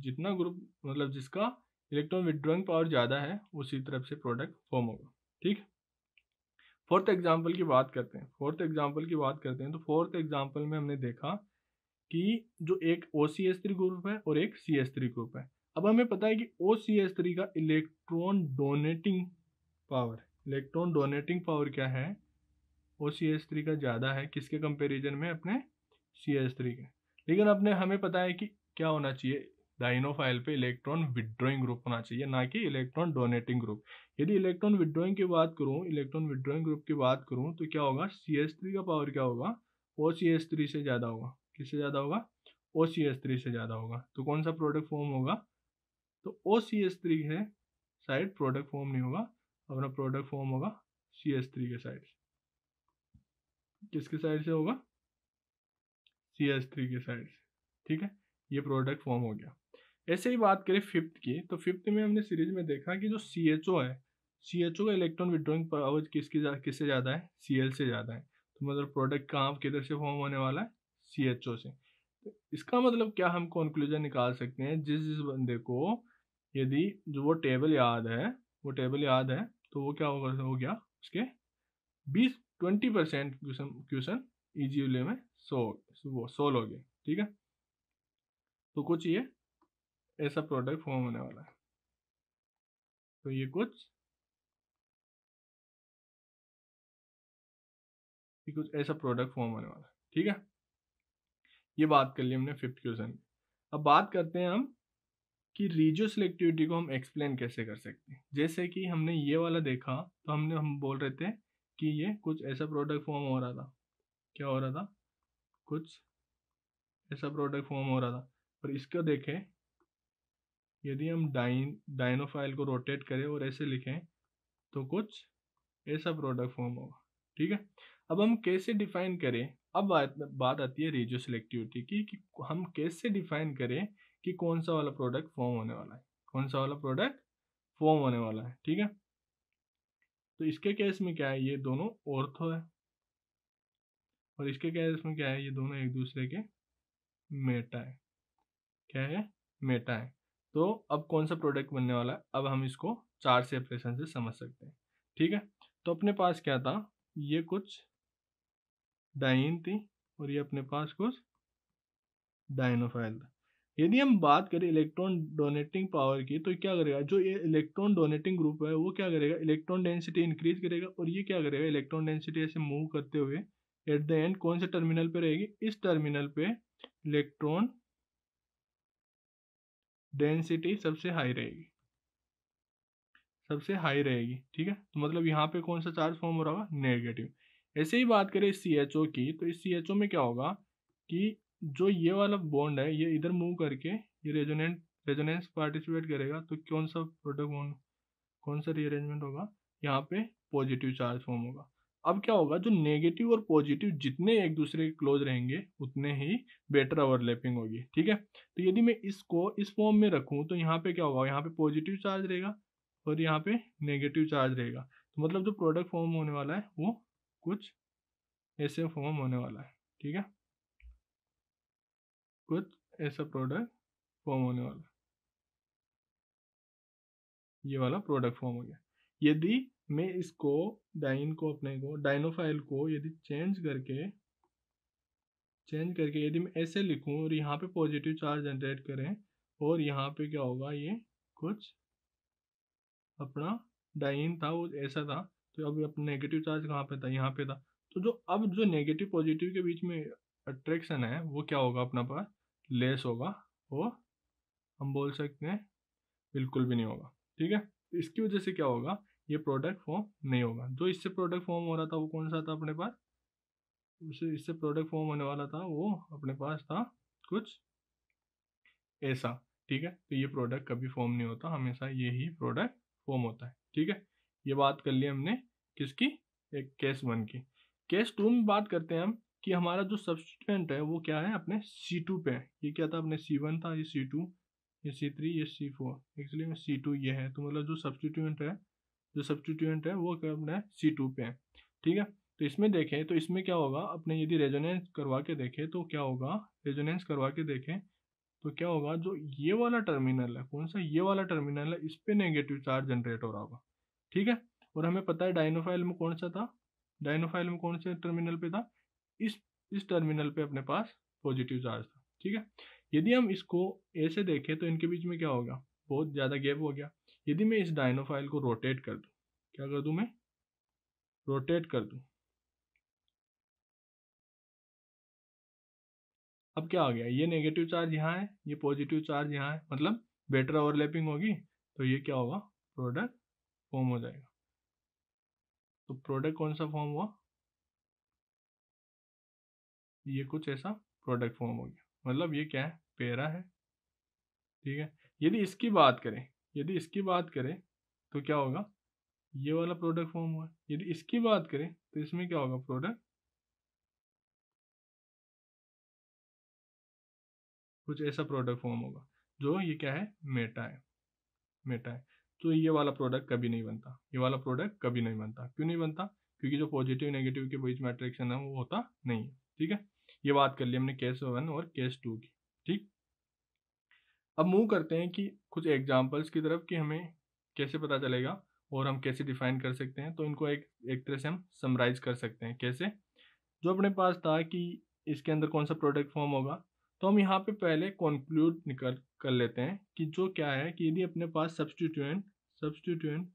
जितना ग्रुप मतलब जिसका इलेक्ट्रॉन विड्रॉइंग पावर ज़्यादा है उसी तरफ से प्रोडक्ट फॉर्म होगा ठीक फोर्थ एग्जाम्पल की बात करते हैं फोर्थ एग्जाम्पल की बात करते हैं तो फोर्थ एग्जाम्पल में हमने देखा कि जो एक O C S three group है और एक सी एस थ्री ग्रुप है अब हमें पता है कि ओ सी एस थ्री का electron donating power electron donating power क्या है ओ सी एस थ्री का ज़्यादा है किसके कंपेरिजन में अपने सी एस थ्री के लेकिन अपने हमें पता है कि क्या होना चाहिए डाइनोफाइल पे इलेक्ट्रॉन विड्रॉइंग ग्रुप होना चाहिए ना कि इलेक्ट्रॉन डोनेटिंग ग्रुप यदि इलेक्ट्रॉन विड्रॉइंग की बात करूँ इलेक्ट्रॉन विड्रॉइंग ग्रुप की बात करूँ तो क्या होगा सी एस थ्री का पावर क्या होगा ओ सी एस थ्री से ज़्यादा होगा किससे ज़्यादा होगा ओ सी एस थ्री से ज़्यादा होगा तो कौन सा प्रोडक्ट फॉर्म होगा तो ओ सी एस थ्री है साइड प्रोडक्ट फॉर्म नहीं होगा अपना प्रोडक्ट फॉर्म होगा सी एस थ्री के साइड से किसके साइड से होगा सी एस थ्री के साइड से ठीक है ये प्रोडक्ट फॉर्म हो गया ऐसे ही बात करें फिफ्थ की तो फिफ्थ में हमने सीरीज में देखा कि जो सी एच ओ है सी एच ओ का इलेक्ट्रॉन विड्रॉइंग पावर किसकी किससे ज़्यादा है सी एल से ज़्यादा है तो मतलब प्रोडक्ट कहाँ किधर से फॉर्म होने वाला है सी एच ओ से तो इसका मतलब क्या हम कंक्लूजन निकाल सकते हैं जिस जिस बंदे को यदि जो वो टेबल याद है वो टेबल याद है तो वो क्या होगा हो गया उसके बीस ट्वेंटी परसेंट क्वेश्चन क्वेश्चन वे में सो सोल्व हो गए ठीक है तो कुछ ये ऐसा प्रोडक्ट फॉर्म होने वाला है तो ये कुछ ये कुछ ऐसा प्रोडक्ट फॉर्म होने वाला है ठीक है ये बात कर ली हमने फिफ्थ क्वेश्चन की अब बात करते हैं हम कि रीजो सिलेक्टिविटी को हम एक्सप्लेन कैसे कर सकते हैं जैसे कि हमने ये वाला देखा तो हमने हम बोल रहे थे कि ये कुछ ऐसा प्रोडक्ट फॉर्म हो रहा था क्या हो रहा था कुछ ऐसा प्रोडक्ट फॉर्म हो रहा था और इसको देखें यदि हम डाइन डाइनोफाइल को रोटेट करें और ऐसे लिखें तो कुछ ऐसा प्रोडक्ट फॉर्म होगा ठीक है अब हम कैसे डिफाइन करें अब बात आती है रेजो सिलेक्टिविटी की कि हम कैसे डिफाइन करें कि कौन सा वाला प्रोडक्ट फॉर्म होने वाला है कौन सा वाला प्रोडक्ट फॉर्म होने वाला है ठीक है तो इसके केस में क्या है ये दोनों ऑर्थो है और इसके केस में क्या है ये दोनों एक दूसरे के मेटा है क्या है मेटा है तो अब कौन सा प्रोडक्ट बनने वाला है अब हम इसको चार सेपरेशन से समझ सकते हैं ठीक है तो अपने पास क्या था ये कुछ डाइन थी और ये अपने पास कुछ डाइनोफाइल था यदि हम बात करें इलेक्ट्रॉन डोनेटिंग पावर की तो क्या करेगा जो ये इलेक्ट्रॉन डोनेटिंग ग्रुप है वो क्या करेगा इलेक्ट्रॉन डेंसिटी इंक्रीज करेगा और ये क्या करेगा इलेक्ट्रॉन डेंसिटी ऐसे मूव करते हुए एट द एंड कौन से टर्मिनल पे रहेगी इस टर्मिनल पे इलेक्ट्रॉन डेंसिटी सबसे हाई रहेगी सबसे हाई रहेगी ठीक है तो मतलब यहाँ पे कौन सा चार्ज फॉर्म हो रहा होगा नेगेटिव ऐसे ही बात करें सी एच ओ की तो इस सी एच ओ में क्या होगा कि जो ये वाला बॉन्ड है ये इधर मूव करके ये रेजोनेंट रेजोनेंस पार्टिसिपेट करेगा तो कौन सा प्रोडक्ट बॉन्ड कौन सा रीअरेंजमेंट होगा यहाँ पे पॉजिटिव चार्ज फॉर्म होगा अब क्या होगा जो नेगेटिव और पॉजिटिव जितने एक दूसरे के क्लोज रहेंगे उतने ही बेटर ओवरलैपिंग होगी ठीक है तो यदि मैं इसको इस फॉर्म में रखूँ तो यहाँ पे क्या होगा यहाँ पे पॉजिटिव चार्ज रहेगा और यहाँ पे नेगेटिव चार्ज रहेगा तो मतलब जो प्रोडक्ट फॉर्म होने वाला है वो कुछ ऐसे फॉर्म होने वाला है ठीक है कुछ ऐसा प्रोडक्ट फॉर्म होने वाला ये वाला प्रोडक्ट फॉर्म हो गया यदि मैं इसको डाइन को अपने को डाइनोफाइल को यदि चेंज करके चेंज करके यदि मैं ऐसे लिखूं और यहाँ पे पॉजिटिव चार्ज जनरेट करें और यहाँ पे क्या होगा ये कुछ अपना डाइन था वो ऐसा था तो अब अपना नेगेटिव चार्ज कहाँ पे था यहाँ पे था तो जो अब जो नेगेटिव पॉजिटिव के बीच में अट्रैक्शन है वो क्या होगा अपना पास लेस होगा वो हम बोल सकते हैं बिल्कुल भी नहीं होगा ठीक है तो इसकी वजह से क्या होगा ये प्रोडक्ट फॉर्म नहीं होगा जो इससे प्रोडक्ट फॉर्म हो रहा था वो कौन सा था अपने पास उसे इससे प्रोडक्ट फॉर्म होने वाला था वो अपने पास था कुछ ऐसा ठीक है तो ये प्रोडक्ट कभी फॉर्म नहीं होता हमेशा ये ही प्रोडक्ट फॉर्म होता है ठीक है ये बात कर ली हमने किसकी एक केस वन की केस टू में बात करते हैं हम कि हमारा जो सब्सटेंट है वो क्या है अपने सी टू पे है ये क्या था अपने सी वन था ये सी टू ये सी थ्री ये सी फोर एक्चुअली में सी टू ये है तो मतलब जो सब्सटीट्यूएंट है जो सब्सटीट्यूएंट है वो क्या अपने सी टू पे है ठीक है तो इसमें देखें तो इसमें क्या होगा अपने यदि रेजोनेंस करवा के देखें तो क्या होगा रेजोनेंस करवा के देखें तो क्या होगा जो ये वाला टर्मिनल है कौन सा ये वाला टर्मिनल है इस पर नेगेटिव चार्ज जनरेट हो रहा होगा ठीक है और हमें पता है डाइनोफाइल में कौन सा था डाइनोफाइल में कौन से टर्मिनल पे था इस इस टर्मिनल पे अपने पास पॉजिटिव चार्ज था ठीक है यदि हम इसको ऐसे देखें तो इनके बीच में क्या होगा बहुत ज़्यादा गैप हो गया यदि मैं इस डायनोफाइल को रोटेट कर दूँ क्या कर दूँ मैं रोटेट कर दूँ अब क्या हो गया ये नेगेटिव चार्ज यहाँ है ये पॉजिटिव चार्ज यहाँ है मतलब बेटर ओवरलैपिंग होगी तो ये क्या होगा प्रोडक्ट फॉर्म हो जाएगा तो प्रोडक्ट कौन सा फॉर्म हुआ ये कुछ ऐसा प्रोडक्ट फॉर्म हो गया मतलब ये क्या है पेरा है ठीक है यदि इसकी बात करें यदि इसकी बात करें तो क्या होगा ये वाला प्रोडक्ट फॉर्म हुआ यदि इसकी बात करें तो इसमें क्या होगा प्रोडक्ट कुछ ऐसा प्रोडक्ट फॉर्म होगा जो ये क्या है मेटा है मेटा है तो ये वाला प्रोडक्ट कभी नहीं बनता ये वाला प्रोडक्ट कभी नहीं बनता क्यों नहीं बनता क्योंकि जो पॉजिटिव नेगेटिव के बीच में अट्रैक्शन है वो होता नहीं है ठीक है ये बात कर ली हमने केस वन और केस टू की ठीक अब मूव करते हैं कि कुछ एग्जाम्पल्स की तरफ कि हमें कैसे पता चलेगा और हम कैसे डिफाइन कर सकते हैं तो इनको एक एक तरह से हम समराइज कर सकते हैं कैसे जो अपने पास था कि इसके अंदर कौन सा प्रोडक्ट फॉर्म होगा तो हम यहाँ पे पहले कंक्लूड निकल कर लेते हैं कि जो क्या है कि यदि अपने पास सब्सटीट्यूएंट सब्सटीट्यूएंट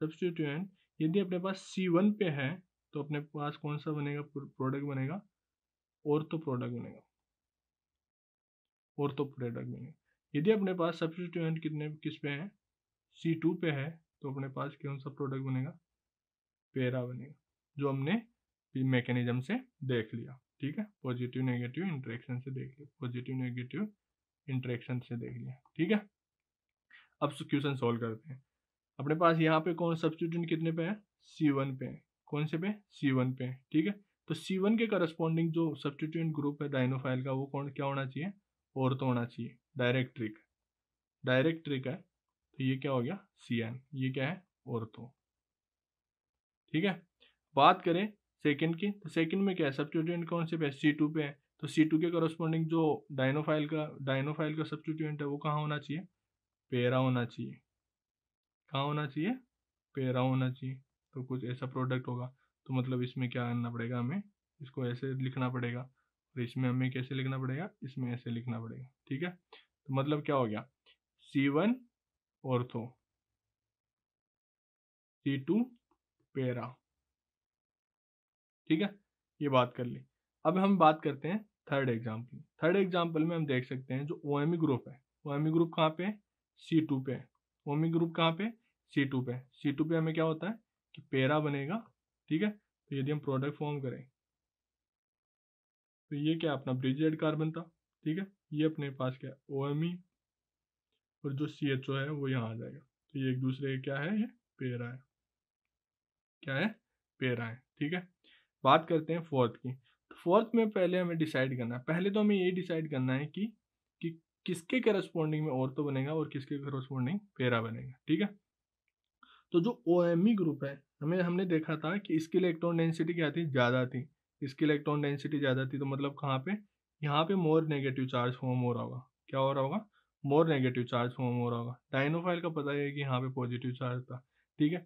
सब्सटीट्यूएंट यदि अपने पास सी वन पे है तो अपने पास कौन सा बनेगा प्रोडक्ट बनेगा और तो प्रोडक्ट बनेगा और तो प्रोडक्ट बनेगा यदि अपने पास सब्सिट्यूएंट कितने किस पे है सी टू पे है तो अपने पास कौन सा प्रोडक्ट बनेगा पेरा बनेगा जो हमने मैकेनिज्म से देख लिया ठीक है पॉजिटिव नेगेटिव इंटरेक्शन से देख लिया पॉजिटिव नेगेटिव इंट्रेक्शन से देख लिया ठीक है अब क्वेश्चन सॉल्व करते हैं अपने पास यहाँ पे कौन सब्सिट्यूट कितने पे है सी वन पे है कौन से पे सी वन पे ठीक है तो सी वन के करस्पॉन्डिंग जो सब्सटीट्यूंट ग्रुप है डायनोफाइल का वो कौन क्या होना चाहिए और तो होना चाहिए डायरेक्ट ट्रिक डायरेक्ट ट्रिक है तो ये क्या हो गया सी एन ये क्या है और तो ठीक है बात करें सेकेंड की तो सेकेंड में क्या है सब्सटीट्यूंट कौन से पे सी टू पे है तो सी टू के करस्पॉन्डिंग जो डायनोफाइल का डायनोफाइल का सब्सटीट्यूंट है वो कहाँ होना चाहिए पेरा होना चाहिए कहाँ होना चाहिए पेरा होना चाहिए तो कुछ ऐसा प्रोडक्ट होगा तो मतलब इसमें क्या करना पड़ेगा हमें इसको ऐसे लिखना पड़ेगा और इसमें हमें कैसे लिखना पड़ेगा इसमें ऐसे लिखना पड़ेगा ठीक है तो मतलब क्या हो गया सी वन थो सी टू पेरा ठीक है ये बात कर ली अब हम बात करते हैं थर्ड एग्जाम्पल थर्ड एग्जाम्पल में हम देख सकते हैं जो ओ ग्रुप e है ओ ग्रुप e कहाँ पे है सी टू पे ओ ग्रुप e कहाँ पे सी टू पे सी टू पे हमें क्या होता है कि पेरा बनेगा ठीक है तो यदि हम प्रोडक्ट फॉर्म करें तो ये क्या अपना ब्रिजेड कार्बन था ठीक है ये अपने पास क्या ओ एम ई और जो सी एच ओ है वो यहाँ आ जाएगा तो ये एक दूसरे क्या है ये पेरा है क्या है पेरा है ठीक है बात करते हैं फोर्थ की तो फोर्थ में पहले हमें डिसाइड करना है पहले तो हमें ये डिसाइड करना है कि कि किसके करस्पॉन्डिंग में और तो बनेगा और किसके करस्पॉन्डिंग पेरा बनेगा ठीक है तो जो ओ एम ई ग्रुप है हमें हमने देखा था कि इसकी इलेक्ट्रॉन डेंसिटी क्या थी ज़्यादा थी इसकी इलेक्ट्रॉन डेंसिटी ज़्यादा थी तो मतलब कहाँ पे यहाँ पे मोर नेगेटिव चार्ज फॉर्म हो रहा होगा क्या हो रहा होगा मोर नेगेटिव चार्ज फॉर्म हो रहा होगा डाइनोफाइल का पता है कि यहाँ पे पॉजिटिव चार्ज था ठीक है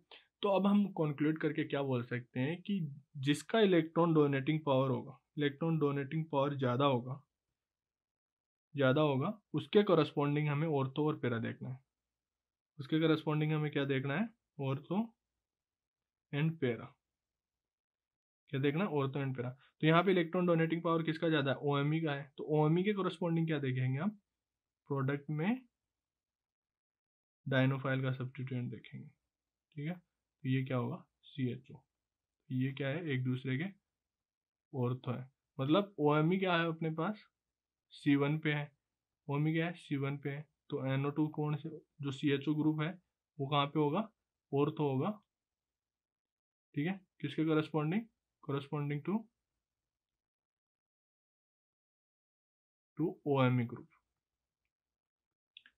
तो अब हम कंक्लूड करके क्या बोल सकते हैं कि जिसका इलेक्ट्रॉन डोनेटिंग पावर होगा इलेक्ट्रॉन डोनेटिंग पावर ज़्यादा होगा ज़्यादा होगा उसके करस्पॉन्डिंग हमें औरतों और पेरा देखना है उसके करस्पॉन्डिंग हमें क्या देखना है औरतों एंड पेरा क्या देखना ऑर्थो एंड पेरा तो यहाँ पे इलेक्ट्रॉन डोनेटिंग पावर किसका ज़्यादा है ओ e का है तो ओ e के कोरस्पॉन्डिंग क्या देखेंगे आप प्रोडक्ट में डायनोफाइल का सब्सटीट्यूएंट देखेंगे ठीक है तो ये क्या होगा सी एच ओ ये क्या है एक दूसरे के ऑर्थो है मतलब ओ e क्या है अपने पास सी वन पे है ओ क्या है सी वन पे है तो एनओ टू कौन से जो सी एच ओ ग्रुप है वो कहाँ पे होगा ऑर्थो होगा ठीक है किसके corresponding corresponding to to O M E group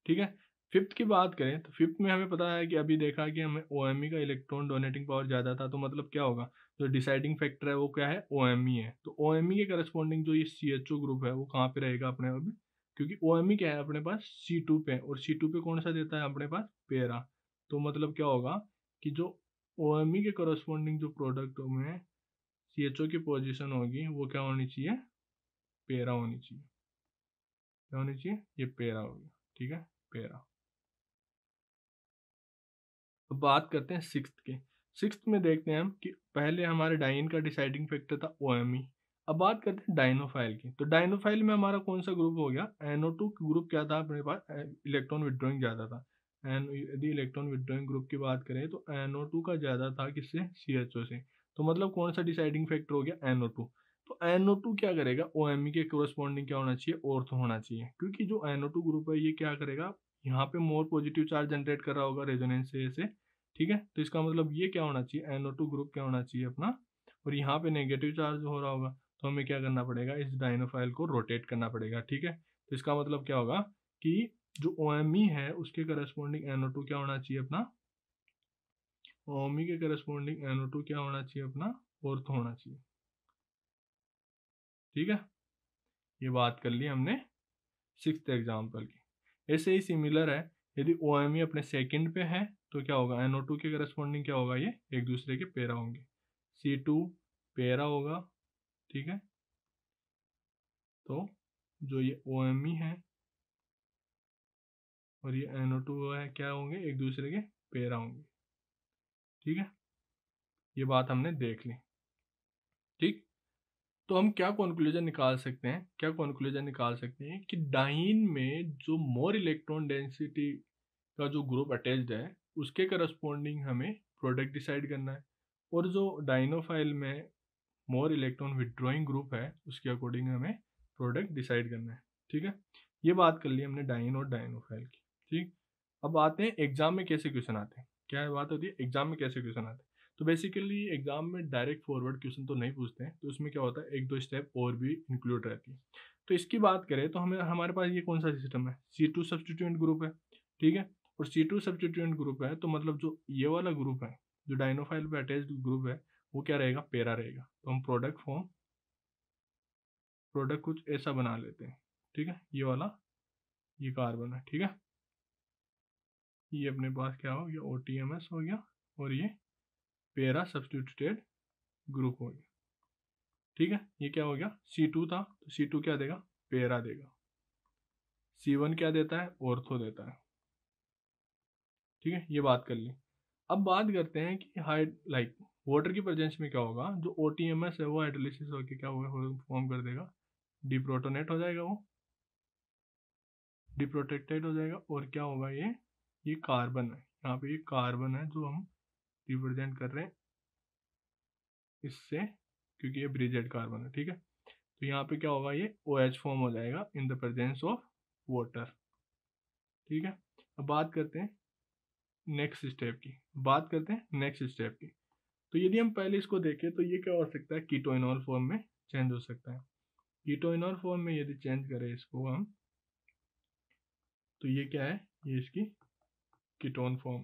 ठीक है फिफ्थ की बात करें तो फिफ्थ में हमें पता है कि अभी देखा कि हमें ओ एम ई का इलेक्ट्रॉन डोनेटिंग पावर ज़्यादा था तो मतलब क्या होगा जो डिसाइडिंग फैक्टर है वो क्या है ओ एम ई है तो ओ एम ई के करस्पॉन्डिंग जो ये सी एच ओ ग्रुप है वो कहाँ पे रहेगा अपने अभी क्योंकि ओ एम ई क्या है अपने पास सी टू पे और सी टू पे कौन सा देता है अपने पास पेरा तो मतलब क्या होगा कि जो ओ एम ई के कॉरस्पॉन्डिंग जो प्रोडक्ट में सी एच ओ की पोजिशन होगी वो क्या होनी चाहिए पेरा होनी चाहिए क्या होनी चाहिए ये पेरा होगी ठीक है पेरा अब बात करते हैं सिक्स के सिक्स में देखते हैं हम कि पहले हमारे डाइन का डिसाइडिंग फैक्टर था ओ e। अब बात करते हैं डाइनोफाइल की तो डाइनोफाइल में हमारा कौन सा ग्रुप हो गया एनओ टू ग्रुप क्या था अपने पास इलेक्ट्रॉन विड्रॉइंग ज़्यादा था एन यदि इलेक्ट्रॉन विड्रॉइंग ग्रुप की बात करें तो टू का ज़्यादा था किससे सी एच ओ से तो मतलब कौन सा डिसाइडिंग फैक्टर हो गया टू तो टू क्या करेगा ओ एम ई के कोरस्पॉन्डिंग क्या होना चाहिए ऑर्थो होना चाहिए क्योंकि जो एनओ टू ग्रुप है ये क्या करेगा यहाँ पे मोर पॉजिटिव चार्ज जनरेट कर रहा होगा रेजोनेंस से ऐसे ठीक है तो इसका मतलब ये क्या होना चाहिए एनओ टू ग्रुप क्या होना चाहिए अपना और यहाँ पे नेगेटिव चार्ज हो रहा होगा तो हमें क्या करना पड़ेगा इस डायनोफाइल को रोटेट करना पड़ेगा ठीक है तो इसका मतलब क्या होगा कि जो ओ एम ई है उसके करस्पॉन्डिंग एनओ टू क्या होना चाहिए अपना ओ एम ई के करस्पॉन्डिंग एनओ टू क्या होना चाहिए अपना फोर्थ होना चाहिए ठीक है ये बात कर ली हमने सिक्स एग्जाम्पल की ऐसे ही सिमिलर है यदि ओ एम ई अपने सेकेंड पे है तो क्या होगा एनओ टू के करस्पॉन्डिंग क्या होगा ये एक दूसरे के पेरा होंगे सी टू पेरा होगा ठीक है तो जो ये ओ एम ई है और ये एन ओ टू है क्या होंगे एक दूसरे के पेरा होंगे ठीक है ये बात हमने देख ली ठीक तो हम क्या कॉन्क्लूजन निकाल सकते हैं क्या कॉन्क्लूजन निकाल सकते हैं कि डाइन में जो मोर इलेक्ट्रॉन डेंसिटी का जो ग्रुप अटैच्ड है उसके करस्पॉन्डिंग हमें प्रोडक्ट डिसाइड करना है और जो डाइनोफाइल में मोर इलेक्ट्रॉन विड्रॉइंग ग्रुप है उसके अकॉर्डिंग हमें प्रोडक्ट डिसाइड करना है ठीक है ये बात कर ली हमने डाइन और डाइनोफाइल की ठीक अब आते हैं एग्जाम में कैसे क्वेश्चन आते हैं क्या बात होती है एग्जाम में कैसे क्वेश्चन आते हैं तो बेसिकली एग्जाम में डायरेक्ट फॉरवर्ड क्वेश्चन तो नहीं पूछते हैं तो उसमें क्या होता है एक दो स्टेप और भी इंक्लूड रहती है तो इसकी बात करें तो हमें हमारे पास ये कौन सा सिस्टम है सी टू सब्सटीट्यूंट ग्रुप है ठीक है और सी टू सब्सटीट्यूंट ग्रुप है तो मतलब जो ये वाला ग्रुप है जो डाइनोफाइल पे अटैच ग्रुप है वो क्या रहेगा पेरा रहेगा तो हम प्रोडक्ट फॉर्म प्रोडक्ट कुछ ऐसा बना लेते हैं ठीक है ये वाला ये कार्बन है ठीक है ये अपने पास क्या हो गया ओ हो गया और ये पेरा सब्सटीटेड ग्रुप हो गया ठीक है ये क्या हो गया C2 था तो C2 क्या देगा पेरा देगा C1 क्या देता है ऑर्थो देता है ठीक है ये बात कर ली अब बात करते हैं कि हाइड लाइक वाटर की प्रेजेंस में क्या होगा जो ओ है वो हाइड्रोलिस होकर क्या होगा फॉर्म कर देगा डिप्रोटोनेट हो जाएगा वो डिप्रोटेक्टेड हो जाएगा और क्या होगा ये ये कार्बन है यहाँ पे ये कार्बन है जो हम रिप्रेजेंट कर रहे हैं इससे क्योंकि ये ब्रिजेड कार्बन है ठीक है तो यहाँ पे क्या होगा ये ओ OH फॉर्म हो जाएगा in the presence of water ठीक है अब बात करते हैं नेक्स्ट स्टेप की बात करते हैं नेक्स्ट स्टेप की तो यदि हम पहले इसको देखें तो ये क्या हो सकता है कीटोइनॉल फॉर्म में चेंज हो सकता है कीटोइनॉल फॉर्म में यदि चेंज करें इसको हम तो ये क्या है ये इसकी कीटोन फॉर्म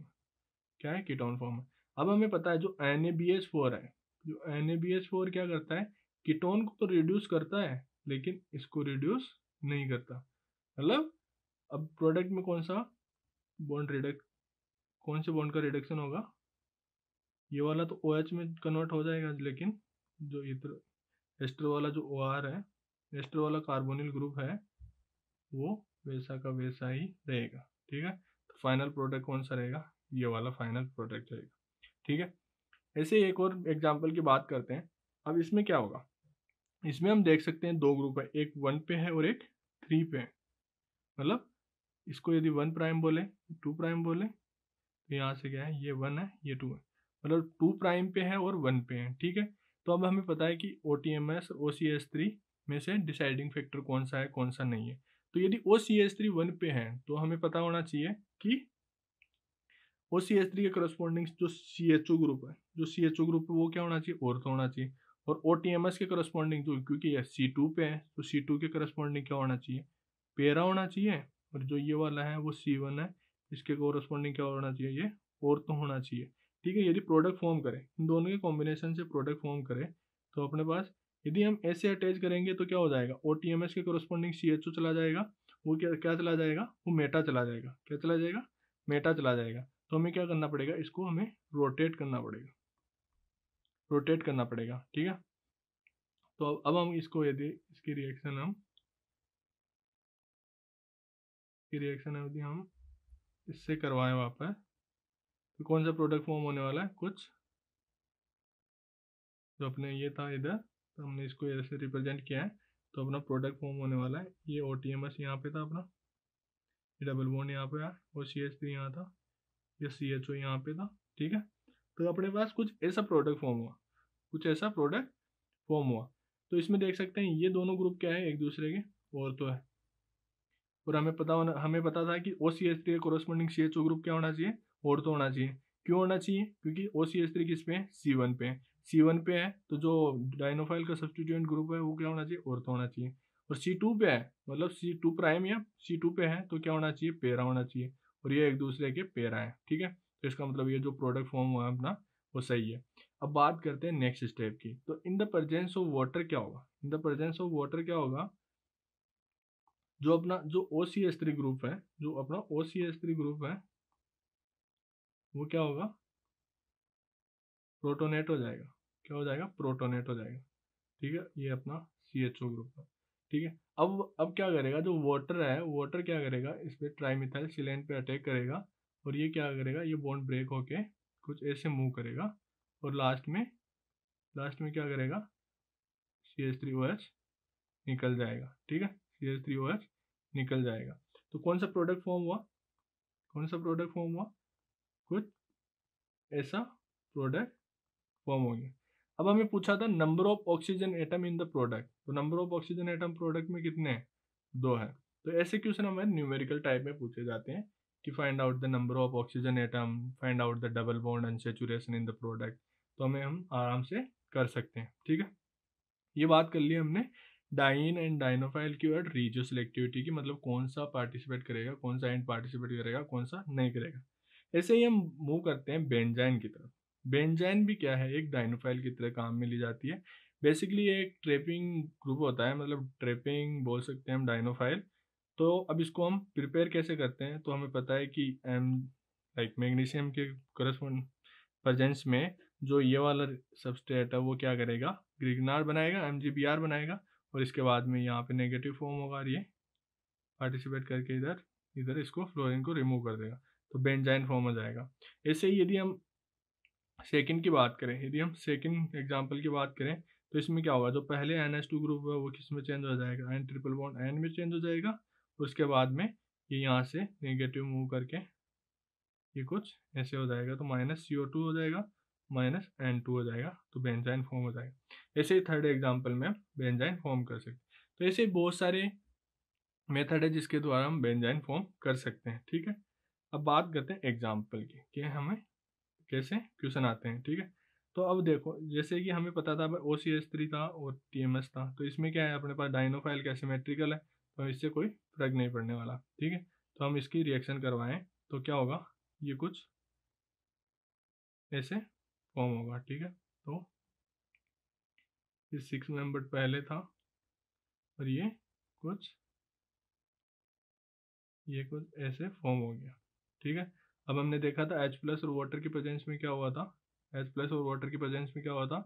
क्या है कीटोन फॉर्म अब हमें पता है जो N A B H four है जो N A B H four क्या करता है कीटोन को तो रिड्यूस करता है लेकिन इसको रिड्यूस नहीं करता मतलब अब प्रोडक्ट में कौन सा बॉन्ड रिडक्ट कौन से बॉन्ड का रिडक्शन होगा ये वाला तो ओ OH में कन्वर्ट हो जाएगा लेकिन जो इधर एस्टर वाला जो ओ OR है एस्टर वाला कार्बोनिल ग्रुप है वो वैसा का वैसा ही रहेगा ठीक है फाइनल प्रोडक्ट कौन सा रहेगा ये वाला फाइनल प्रोडक्ट रहेगा ठीक है ऐसे एक और एग्जाम्पल की बात करते हैं अब इसमें क्या होगा इसमें हम देख सकते हैं दो ग्रुप है एक वन पे है और एक थ्री पे है मतलब इसको यदि वन प्राइम बोले टू प्राइम बोले तो यहाँ से क्या है ये वन है ये टू है मतलब टू प्राइम पे है और वन पे है ठीक है तो अब हमें पता है कि O T M S O C S three में से डिसाइडिंग फैक्टर कौन सा है कौन सा नहीं है तो यदि O C S three one पे है तो हमें पता होना चाहिए कि ओ सी एस थ्री के करस्पॉन्डिंग जो सी एच ओ ग्रुप है जो सी एच ओ ग्रुप है वो क्या होना चाहिए औरत होना चाहिए और ओ टी एम एस के करस्पॉन्डिंग जो क्योंकि ये सी टू पे है तो सी टू के करस्पॉन्डिंग क्या होना चाहिए पेरा होना चाहिए और जो ये वाला है वो सी वन है इसके कोरस्पॉन्डिंग क्या होना चाहिए ये और तो होना चाहिए ठीक है यदि प्रोडक्ट फॉर्म करें इन दोनों के कॉम्बिनेशन से प्रोडक्ट फॉर्म करें तो अपने पास यदि हम ऐसे अटैच करेंगे तो क्या हो जाएगा ओ टी एम एस के कॉरस्पॉन्डिंग सी एच ओ चला जाएगा वो क्या क्या चला जाएगा वो मेटा चला जाएगा क्या चला जाएगा मेटा चला जाएगा तो हमें क्या करना पड़ेगा इसको हमें रोटेट करना पड़ेगा रोटेट करना पड़ेगा ठीक है तो अब अब हम इसको यदि इसकी रिएक्शन हम इसकी रिएक्शन यदि हम इससे करवाएं पर तो कौन सा प्रोडक्ट फॉर्म होने वाला है कुछ जो अपने ये था इधर तो हमने इसको ऐसे रिप्रेजेंट किया है तो अपना प्रोडक्ट फॉर्म होने वाला है ये ओ टी एम एस यहाँ पे था अपना डबल बोन यहाँ पे आया और सी एच थ्री यहाँ था ये सी एच ओ यहाँ पे था ठीक है तो अपने पास कुछ ऐसा प्रोडक्ट फॉर्म हुआ कुछ ऐसा प्रोडक्ट फॉर्म हुआ तो इसमें देख सकते हैं ये दोनों ग्रुप क्या है एक दूसरे के और तो है और हमें पता होना हमें पता था कि O C H three corresponding C H O group क्या होना चाहिए और तो होना चाहिए क्यों होना चाहिए क्योंकि ओ सी एच थ्री किस पे है सी वन पे है सी वन पे है तो जो डाइनोफाइल का सब्सटीट्यूएंट ग्रुप है वो क्या होना चाहिए तो होना चाहिए और सी टू पे है मतलब सी टू प्राइम या सी टू पे है तो क्या होना चाहिए पेरा होना चाहिए और ये एक दूसरे के पेरा है ठीक है तो इसका मतलब ये जो प्रोडक्ट फॉर्म हुआ है अपना वो सही है अब बात करते हैं नेक्स्ट स्टेप की तो in the presence of water क्या होगा in the presence of water क्या होगा जो अपना जो O C S three group है जो अपना O C S three group है वो क्या होगा प्रोटोनेट हो जाएगा क्या हो जाएगा प्रोटोनेट हो जाएगा ठीक है ये अपना सी एच ओ ग्रुप का ठीक है अब अब क्या करेगा जो वाटर है वाटर क्या करेगा इस पर ट्राईमिथाइल सिलेंट पे अटैक करेगा और ये क्या करेगा ये बॉन्ड ब्रेक होके कुछ ऐसे मूव करेगा और लास्ट में लास्ट में क्या करेगा C H three O H निकल जाएगा ठीक है C H three O H निकल जाएगा तो कौन सा प्रोडक्ट फॉर्म हुआ कौन सा प्रोडक्ट फॉर्म हुआ कुछ ऐसा प्रोडक्ट फॉर्म हो गया अब हमें पूछा था number of oxygen atom in the product तो number of oxygen atom product में कितने हैं दो है तो ऐसे क्वेश्चन हमें न्यूमेरिकल टाइप में पूछे जाते हैं कि find out the number of oxygen atom find out the double bond unsaturation in the product तो हमें हम आराम से कर सकते हैं ठीक है ये बात कर ली हमने डाइन एंड डाइनोफाइल की और रीजो सिलेक्टिविटी की मतलब कौन सा पार्टिसिपेट करेगा कौन सा एंड पार्टिसिपेट करेगा कौन सा नहीं करेगा ऐसे ही हम मूव करते हैं बेंजाइन की तरफ बेंजाइन भी क्या है एक डाइनोफाइल की तरह काम में ली जाती है बेसिकली ये एक ट्रेपिंग ग्रुप होता है मतलब ट्रेपिंग बोल सकते हैं हम डाइनोफाइल तो अब इसको हम प्रिपेयर कैसे करते हैं तो हमें पता है कि एम लाइक मैग्नीशियम के करस्पोंड प्रजेंस में जो ये वाला सबस्टेट है वो क्या करेगा ग्रिगनार बनाएगा एम बनाएगा और इसके बाद में यहाँ पे नेगेटिव फॉर्म होगा ये पार्टिसिपेट करके इधर इधर इसको फ्लोरिन को रिमूव कर देगा तो बेंजाइन फॉर्म हो जाएगा ऐसे ही यदि हम सेकेंड की बात करें यदि हम सेकेंड एग्जाम्पल की बात करें तो इसमें क्या होगा जो तो पहले एन एस टू ग्रुप है वो किस में चेंज हो जाएगा एन ट्रिपल बॉन्ड एन में चेंज हो जाएगा उसके बाद में ये यहाँ से नेगेटिव मूव करके ये कुछ ऐसे हो जाएगा तो माइनस सी ओ टू हो जाएगा माइनस एन टू हो जाएगा तो बेंजाइन फॉर्म हो जाएगा ऐसे ही थर्ड एग्जाम्पल में हम बेंजाइन फॉर्म कर सकते तो ऐसे बहुत सारे मेथड है जिसके द्वारा हम बेंजाइन फॉर्म कर सकते हैं ठीक है अब बात करते हैं एग्जाम्पल की कि हमें कैसे क्वेश्चन आते हैं ठीक है तो अब देखो जैसे कि हमें पता था ओ सी एस थ्री था और टी एम एस था तो इसमें क्या है अपने पास डाइनोफाइल कैसे मेट्रिकल है तो इससे कोई फर्क नहीं पड़ने वाला ठीक है तो हम इसकी रिएक्शन करवाएं तो क्या होगा ये कुछ ऐसे फॉर्म होगा ठीक है तो ये सिक्स मेंबर पहले था और ये कुछ ये कुछ ऐसे फॉर्म हो गया ठीक है अब हमने देखा था एच प्लस और वाटर की प्रेजेंस में क्या हुआ था एच प्लस और वाटर की प्रेजेंस में क्या हुआ था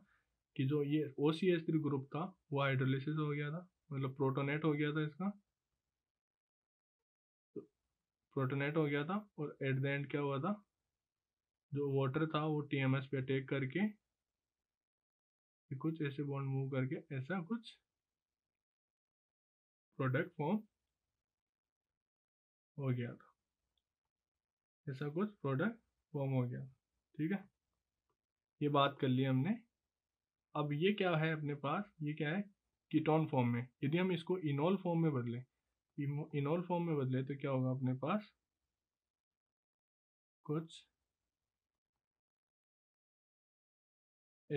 कि जो ये O C H three group था वो हाइड्रोलिसिस हो गया था मतलब प्रोटोनेट हो गया था इसका प्रोटोनेट हो गया था और एट द एंड क्या हुआ था जो वाटर था वो टी एम एस पे अटेक करके कुछ ऐसे बॉन्ड मूव करके ऐसा कुछ प्रोडक्ट फॉर्म हो गया था ऐसा कुछ प्रोडक्ट फॉर्म हो गया ठीक है ये बात कर ली हमने अब ये क्या है अपने पास ये क्या है कीटोन फॉर्म में यदि हम इसको इनोल फॉर्म में बदले इनोल फॉर्म में बदले तो क्या होगा अपने पास कुछ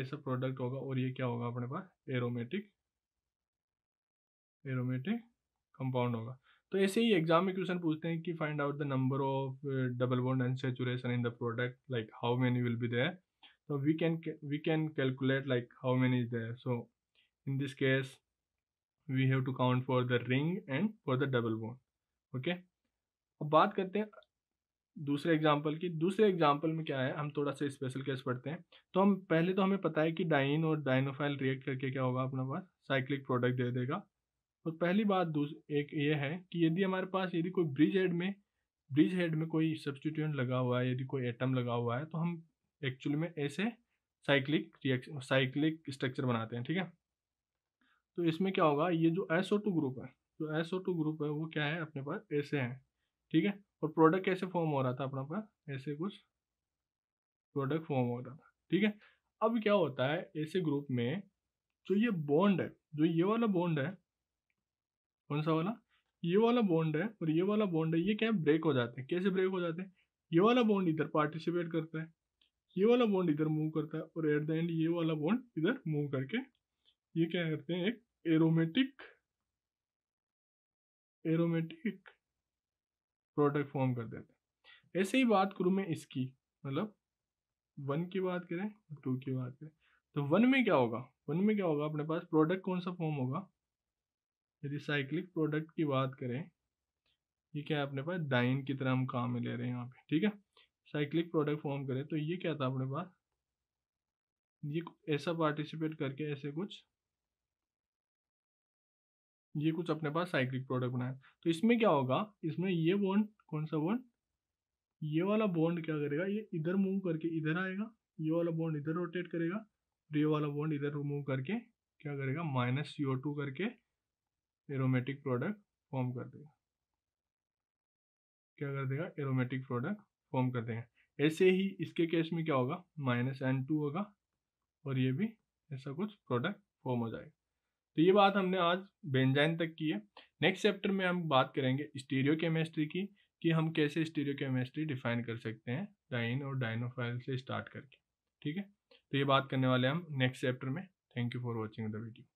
ऐसा प्रोडक्ट होगा और ये क्या होगा अपने पास एरोमेटिक एरोमेटिक कंपाउंड होगा तो ऐसे ही एग्जाम में क्वेश्चन पूछते हैं कि find out the number of double bond and saturation in the product like how many will be there तो we can we can calculate like how many is there so in this case we have to count for the ring and for the double bond okay अब बात करते हैं दूसरे example की दूसरे example में क्या है हम थोड़ा सा स्पेशल केस पढ़ते हैं तो हम पहले तो हमें पता है कि डाइन और डाइनोफाइल रिएक्ट करके क्या होगा अपना पास साइक्लिक प्रोडक्ट दे देगा और तो पहली बात एक ये है कि यदि हमारे पास यदि कोई ब्रिज हेड में ब्रिज हेड में कोई सब्सटीट्यूंट लगा हुआ है यदि कोई एटम लगा हुआ है तो हम एक्चुअली में ऐसे साइक्लिक रिएक्शन साइक्लिक स्ट्रक्चर बनाते हैं ठीक है तो इसमें क्या होगा ये जो एस ग्रुप है जो एस ग्रुप है वो क्या है अपने पास ऐसे हैं ठीक है और प्रोडक्ट कैसे फॉर्म हो रहा था अपने पास ऐसे कुछ प्रोडक्ट फॉर्म हो रहा था ठीक है अब क्या होता है ऐसे ग्रुप में जो ये बॉन्ड है जो ये वाला बॉन्ड है कौन सा वाला ये वाला बॉन्ड है और ये वाला बॉन्ड है ये क्या ब्रेक हो जाते हैं कैसे ब्रेक हो जाते हैं ये वाला बॉन्ड इधर पार्टिसिपेट करता है ये वाला बॉन्ड इधर मूव करता है और एट द एंड ये वाला बॉन्ड इधर मूव करके ये क्या करते हैं एक एरोमेटिक एरोमेटिक प्रोडक्ट फॉर्म कर देते हैं ऐसे ही बात करूं मैं इसकी मतलब वन की बात करें टू की बात करें तो वन में क्या होगा वन में क्या होगा अपने पास प्रोडक्ट कौन सा फॉर्म होगा रिसाइक्लिक प्रोडक्ट की बात करें ये क्या है अपने पास डाइन की तरह हम काम में ले रहे हैं यहाँ पे ठीक है साइक्लिक प्रोडक्ट फॉर्म करें तो ये क्या था अपने पास ये ऐसा पार्टिसिपेट करके ऐसे कुछ ये कुछ अपने पास साइक्लिक प्रोडक्ट बनाया तो इसमें क्या होगा इसमें ये बॉन्ड कौन सा बॉन्ड ये वाला बॉन्ड क्या करेगा ये इधर मूव करके इधर आएगा ये वाला बॉन्ड इधर रोटेट करेगा ये वाला बॉन्ड इधर मूव करके क्या करेगा माइनस सी करके एरोमेटिक प्रोडक्ट फॉर्म कर देगा क्या कर देगा एरोमेटिक प्रोडक्ट फॉर्म कर देगा ऐसे ही इसके केस में क्या होगा माइनस एन टू होगा और ये भी ऐसा कुछ प्रोडक्ट फॉर्म हो जाएगा तो ये बात हमने आज बेंजाइन तक की है नेक्स्ट चैप्टर में हम बात करेंगे स्टीरियो केमिस्ट्री की कि हम कैसे स्टीरियो केमिस्ट्री डिफाइन कर सकते हैं डाइन और डाइनोफाइल से स्टार्ट करके ठीक है तो ये बात करने वाले हम नेक्स्ट चैप्टर में thank you for watching the video